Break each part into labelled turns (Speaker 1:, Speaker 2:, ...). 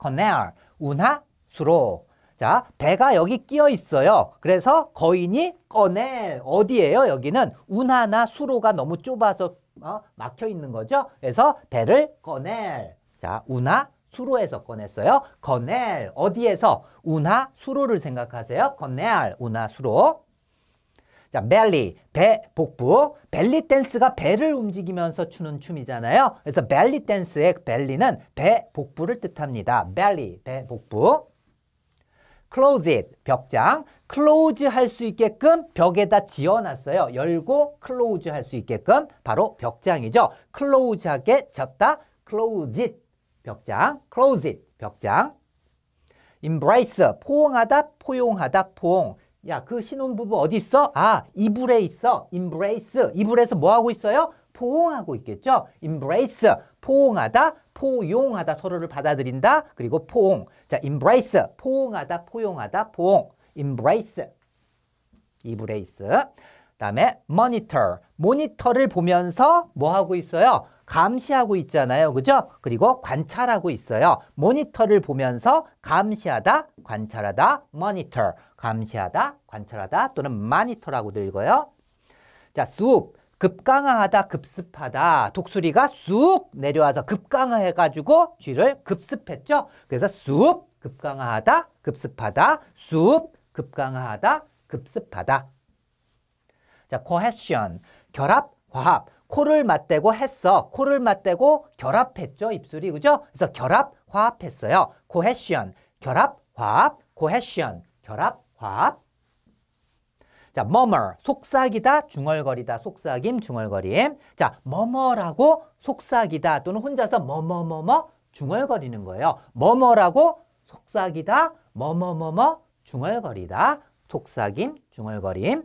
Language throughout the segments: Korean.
Speaker 1: c o n n e 운하, 수로. 자, 배가 여기 끼어 있어요. 그래서 거인이 꺼낼. 어디예요? 여기는 운하나 수로가 너무 좁아서 어, 막혀 있는 거죠. 그래서 배를 꺼낼. 자, 운하, 수로에서 꺼냈어요. 꺼낼. 어디에서? 운하, 수로를 생각하세요. 꺼낼. 운하, 수로. 자, b 리 배, 복부. 벨리 댄스가 배를 움직이면서 추는 춤이잖아요. 그래서 벨리 댄스의 벨리는 배, 복부를 뜻합니다. b 리 배, 복부. 클로즈 s t 벽장. 클로즈 할 수 있게끔 벽에다 지어놨어요. 열고 클로즈 할 수 있게끔 바로 벽장이죠. 클로즈 하게 졌다. 클로즈 s t 벽장. 클로즈 s t 벽장. e 브라이스 포옹하다, 포용하다, 포옹. 야, 그 신혼부부 어디 있어? 아, 이불에 있어. e 브레이스 이불에서 뭐 하고 있어요? 포옹하고 있겠죠? e 브레이스 포옹하다, 포용하다. 서로를 받아들인다. 그리고 포옹. 자, e 브레이스 포옹하다, 포용하다, 포옹. e 브레이스 이브레이스. 다음에 모니터. 모니터를 보면서 뭐 하고 있어요? 감시하고 있잖아요. 그죠? 그리고 관찰하고 있어요. 모니터를 보면서 감시하다, 관찰하다, 모니터. 감시하다, 관찰하다 또는 마니터라고도 읽어요. 자, 쑥. 급강하하다, 급습하다. 독수리가 쑥 내려와서 급강하해가지고 쥐를 급습했죠. 그래서 쑥, 급강하하다, 급습하다. 쑥, 급강하하다, 급습하다. 자, 코헤션 결합, 화합. 코를 맞대고 했어. 코를 맞대고 결합했죠. 입술이. 그죠? 그래서 결합, 화합했어요. 코헤션 결합, 화합. 코헤션 결합, 화합. 자, murmur, 속삭이다, 중얼거리다, 속삭임, 중얼거림. 자, 머머라고 속삭이다 또는 혼자서 머머머머 중얼거리는 거예요. 머머라고 속삭이다, 머머머머 중얼거리다, 속삭임, 중얼거림.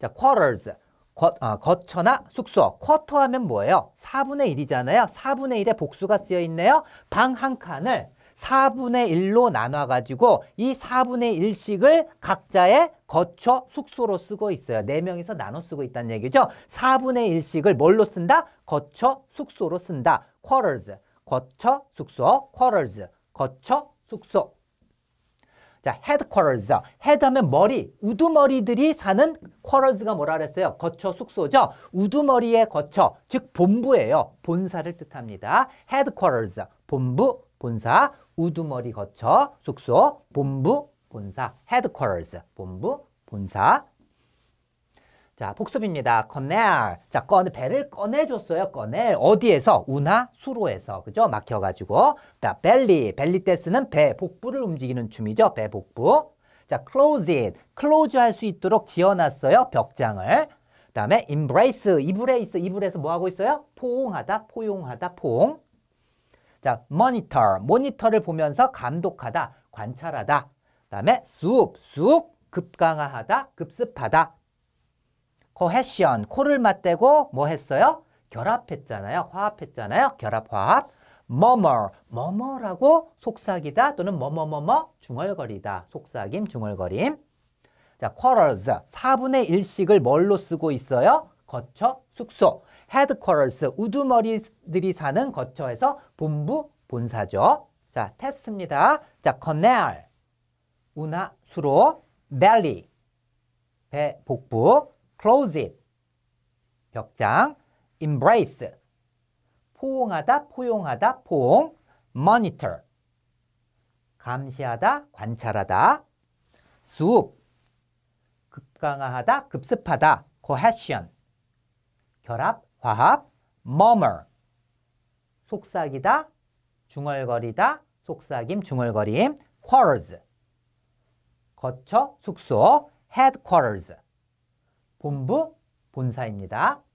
Speaker 1: 자, quarters, 거, 어, 거처나 숙소. 쿼터 하면 뭐예요? 4분의 1이잖아요. 4분의 1의 복수가 쓰여 있네요. 방 한 칸을 4분의1로 나눠가지고 이4분의1씩을 각자의 거처 숙소로 쓰고 있어요. 4명이서 나눠 쓰고 있다는 얘기죠. 4분의1씩을 뭘로 쓴다? 거처 숙소로 쓴다. quarters, 거처 숙소, quarters, 거처 숙소. 자, headquarters. head 하면 머리, 우두머리들이 사는 quarters가 뭐라 그랬어요? 거처 숙소죠. 우두머리의 거처, 즉 본부예요. 본사를 뜻합니다. headquarters, 본부, 본사. 우두머리 거쳐 숙소, 본부, 본사, headquarters, 본부, 본사. 자, 복습입니다. c o 자, 꺼내, 배를 꺼내줬어요. 꺼낼. 어디에서? 운하 수로에서. 그죠? 막혀가지고. 자, belly. b 는 배, 복부를 움직이는 춤이죠. 배, 복부. 자, close it. close 할 수 있도록 지어놨어요. 벽장을. 그 다음에 embrace. 이브레이스. 이브레에서 뭐 하고 있어요? 포옹하다, 포용하다, 포옹. 자, monitor, 모니터를 보면서 감독하다, 관찰하다. 그다음에 수업, 급강화하다, 급습하다. cohesion, 코를 맞대고 뭐 했어요? 결합했잖아요. 화합했잖아요. 결합, 화합. 머머, 머머라고 속삭이다 또는 뭐뭐뭐뭐 중얼거리다. 속삭임, 중얼거림. 자, quarrels, 4분의 1씩을 뭘로 쓰고 있어요? 거쳐, 숙소. headquarters 우두머리들이 사는 거처에서 본부 본사죠. 자, 테스트입니다. 자, canal 우나 수로 belly 배 복부 closet 벽장 embrace 포옹하다 포용하다 포옹 monitor 감시하다 관찰하다 수업 급강화하다 급습하다 cohesion 결합 화합 murmur 속삭이다 중얼거리다 속삭임 중얼거림 quarters 거처 숙소 headquarters 본부 본사입니다.